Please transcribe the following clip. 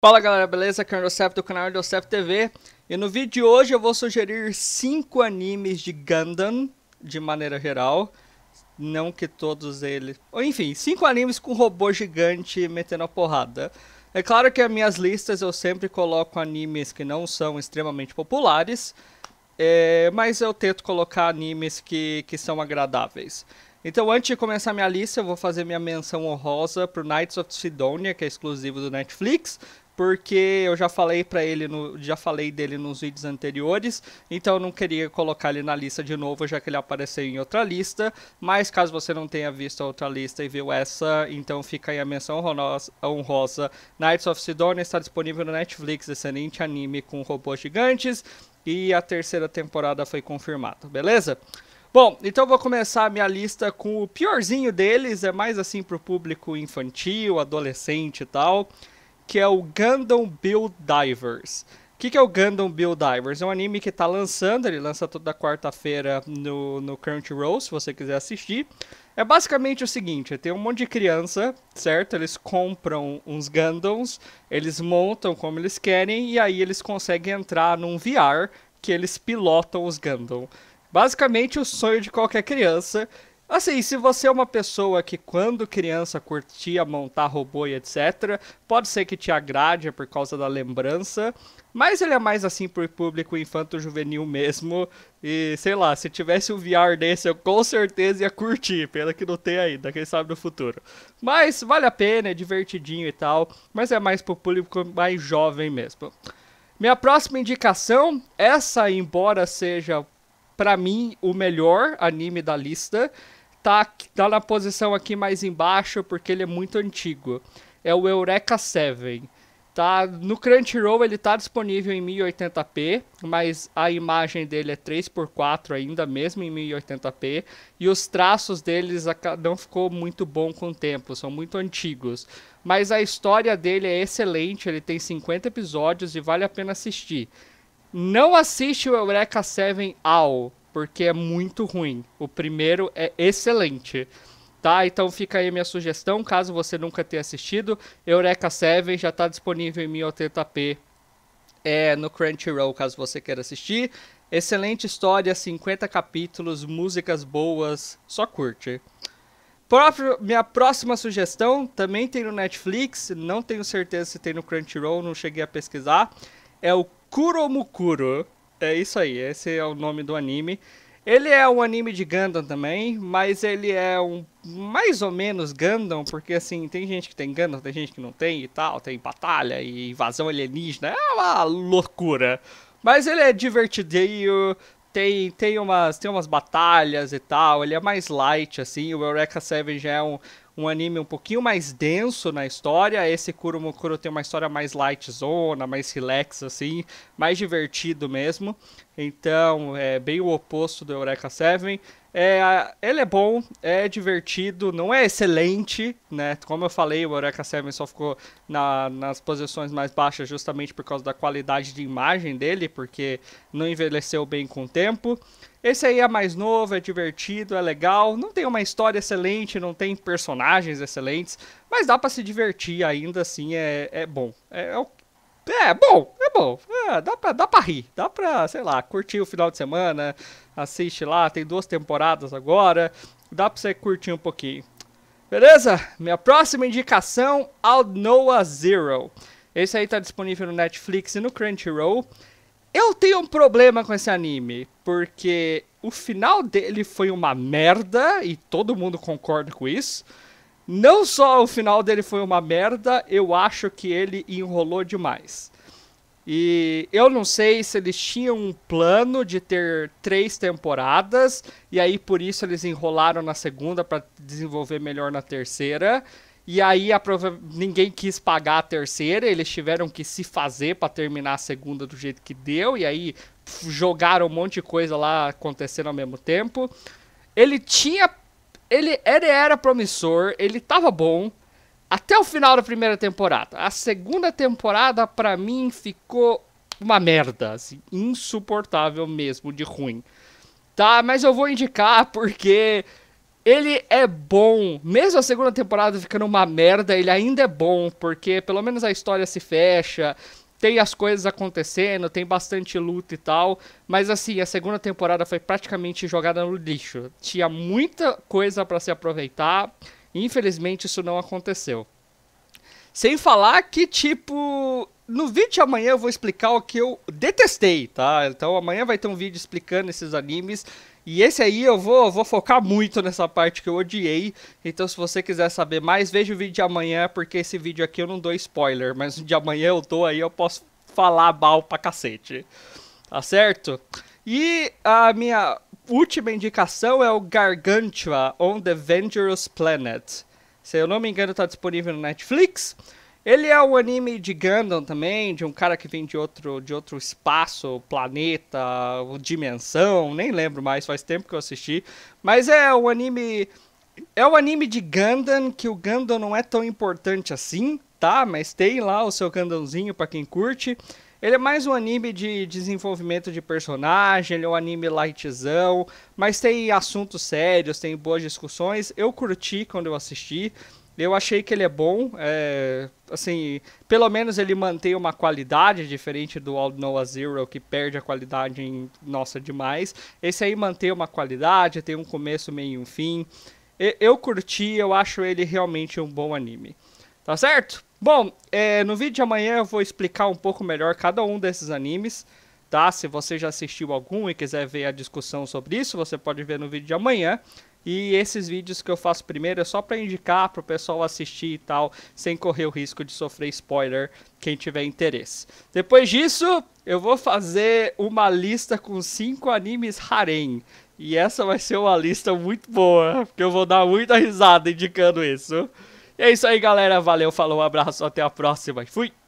Fala galera, beleza? Aqui é o Andosef do canal Andosef TV E no vídeo de hoje eu vou sugerir 5 animes de Gundam De maneira geral Não que todos eles... Enfim, 5 animes com robô gigante metendo a porrada É claro que as minhas listas eu sempre coloco animes que não são extremamente populares é... Mas eu tento colocar animes que, que são agradáveis então, antes de começar minha lista, eu vou fazer minha menção honrosa pro Knights of Sidonia, que é exclusivo do Netflix porque eu já falei para ele no, já falei dele nos vídeos anteriores, então eu não queria colocar ele na lista de novo, já que ele apareceu em outra lista, mas caso você não tenha visto a outra lista e viu essa, então fica aí a menção honrosa. Knights of Sidonia está disponível no Netflix, excelente anime com robôs gigantes, e a terceira temporada foi confirmada, beleza? Bom, então vou começar a minha lista com o piorzinho deles, é mais assim pro público infantil, adolescente e tal que é o Gundam Build Divers. O que, que, é o Gundam Build Divers? É um anime que está lançando, ele lança toda quarta-feira no, no Crunchyroll, se você quiser assistir. É basicamente o seguinte, tem um monte de criança, certo? Eles compram uns Gundams, eles montam como eles querem e aí eles conseguem entrar num VR que eles pilotam os Gundam. Basicamente o sonho de qualquer criança Assim, se você é uma pessoa que quando criança curtia montar robô e etc, pode ser que te agrade por causa da lembrança, mas ele é mais assim pro público infanto-juvenil mesmo, e sei lá, se tivesse um VR desse eu com certeza ia curtir, pena que não tem ainda, quem sabe no futuro. Mas vale a pena, é divertidinho e tal, mas é mais pro público mais jovem mesmo. Minha próxima indicação, essa embora seja para mim o melhor anime da lista, tá, tá na posição aqui mais embaixo porque ele é muito antigo. É o Eureka 7. Tá, no Crunchyroll ele tá disponível em 1080p, mas a imagem dele é 3x4 ainda, mesmo em 1080p, e os traços deles não ficou muito bom com o tempo, são muito antigos. Mas a história dele é excelente, ele tem 50 episódios e vale a pena assistir. Não assiste o Eureka 7 ao porque é muito ruim. O primeiro é excelente. Tá? Então fica aí a minha sugestão, caso você nunca tenha assistido. Eureka 7 já está disponível em 1080p é, no Crunchyroll, caso você queira assistir. Excelente história, 50 capítulos, músicas boas, só curte. Próprio, minha próxima sugestão também tem no Netflix, não tenho certeza se tem no Crunchyroll, não cheguei a pesquisar. É o Kuromukuro. É isso aí, esse é o nome do anime. Ele é um anime de Gundam também, mas ele é um mais ou menos Gundam, porque assim, tem gente que tem Gundam, tem gente que não tem e tal, tem batalha e invasão alienígena, é uma loucura. Mas ele é divertidinho, tem, tem, umas, tem umas batalhas e tal, ele é mais light, assim, o Eureka 7 já é um, um anime um pouquinho mais denso na história. Esse Kurumokuro tem uma história mais light zona, mais relax, assim, mais divertido mesmo. Então, é bem o oposto do Eureka 7. É, ele é bom, é divertido, não é excelente, né? Como eu falei, o Eureka 7 só ficou na, nas posições mais baixas justamente por causa da qualidade de imagem dele, porque não envelheceu bem com o tempo. Esse aí é mais novo, é divertido, é legal, não tem uma história excelente, não tem personagens excelentes, mas dá para se divertir ainda assim, é, é bom. É, é, é bom, é bom. É, dá, pra, dá pra rir, dá pra, sei lá, curtir o final de semana, assiste lá, tem duas temporadas agora, dá pra você curtir um pouquinho. Beleza? Minha próxima indicação, Out Noah Zero. Esse aí tá disponível no Netflix e no Crunchyroll. Eu tenho um problema com esse anime, porque o final dele foi uma merda, e todo mundo concorda com isso. Não só o final dele foi uma merda, eu acho que ele enrolou demais. E eu não sei se eles tinham um plano de ter três temporadas, e aí por isso eles enrolaram na segunda para desenvolver melhor na terceira. E aí a prova... ninguém quis pagar a terceira, eles tiveram que se fazer para terminar a segunda do jeito que deu, e aí jogaram um monte de coisa lá acontecendo ao mesmo tempo. Ele tinha. Ele era, era promissor, ele tava bom até o final da primeira temporada. A segunda temporada, para mim, ficou uma merda, assim, insuportável mesmo, de ruim. Tá, mas eu vou indicar porque ele é bom. Mesmo a segunda temporada ficando uma merda, ele ainda é bom, porque pelo menos a história se fecha tem as coisas acontecendo, tem bastante luta e tal, mas assim, a segunda temporada foi praticamente jogada no lixo. Tinha muita coisa para se aproveitar, infelizmente isso não aconteceu. Sem falar que tipo no vídeo de amanhã eu vou explicar o que eu detestei, tá? Então amanhã vai ter um vídeo explicando esses animes. E esse aí eu vou, vou focar muito nessa parte que eu odiei. Então se você quiser saber mais, veja o vídeo de amanhã, porque esse vídeo aqui eu não dou spoiler. Mas de amanhã eu dou aí, eu posso falar mal pra cacete. Tá certo? E a minha última indicação é o Gargantua on the Dangerous Planet. Se eu não me engano, tá disponível no Netflix. Ele é um anime de Gundam também, de um cara que vem de outro, de outro espaço, planeta, dimensão, nem lembro mais, faz tempo que eu assisti. Mas é um anime. É um anime de Gundam, que o Gundam não é tão importante assim, tá? Mas tem lá o seu Gundamzinho para quem curte. Ele é mais um anime de desenvolvimento de personagem, ele é um anime lightzão, mas tem assuntos sérios, tem boas discussões. Eu curti quando eu assisti. Eu achei que ele é bom, é, assim, pelo menos ele mantém uma qualidade diferente do All Noah Zero, que perde a qualidade em, nossa, demais. Esse aí mantém uma qualidade, tem um começo, meio e um fim. Eu, eu curti, eu acho ele realmente um bom anime. Tá certo? Bom, é, no vídeo de amanhã eu vou explicar um pouco melhor cada um desses animes, tá? Se você já assistiu algum e quiser ver a discussão sobre isso, você pode ver no vídeo de amanhã. E esses vídeos que eu faço primeiro é só para indicar para o pessoal assistir e tal, sem correr o risco de sofrer spoiler, quem tiver interesse. Depois disso, eu vou fazer uma lista com cinco animes harem. E essa vai ser uma lista muito boa, porque eu vou dar muita risada indicando isso. E é isso aí, galera. Valeu, falou, um abraço, até a próxima e fui!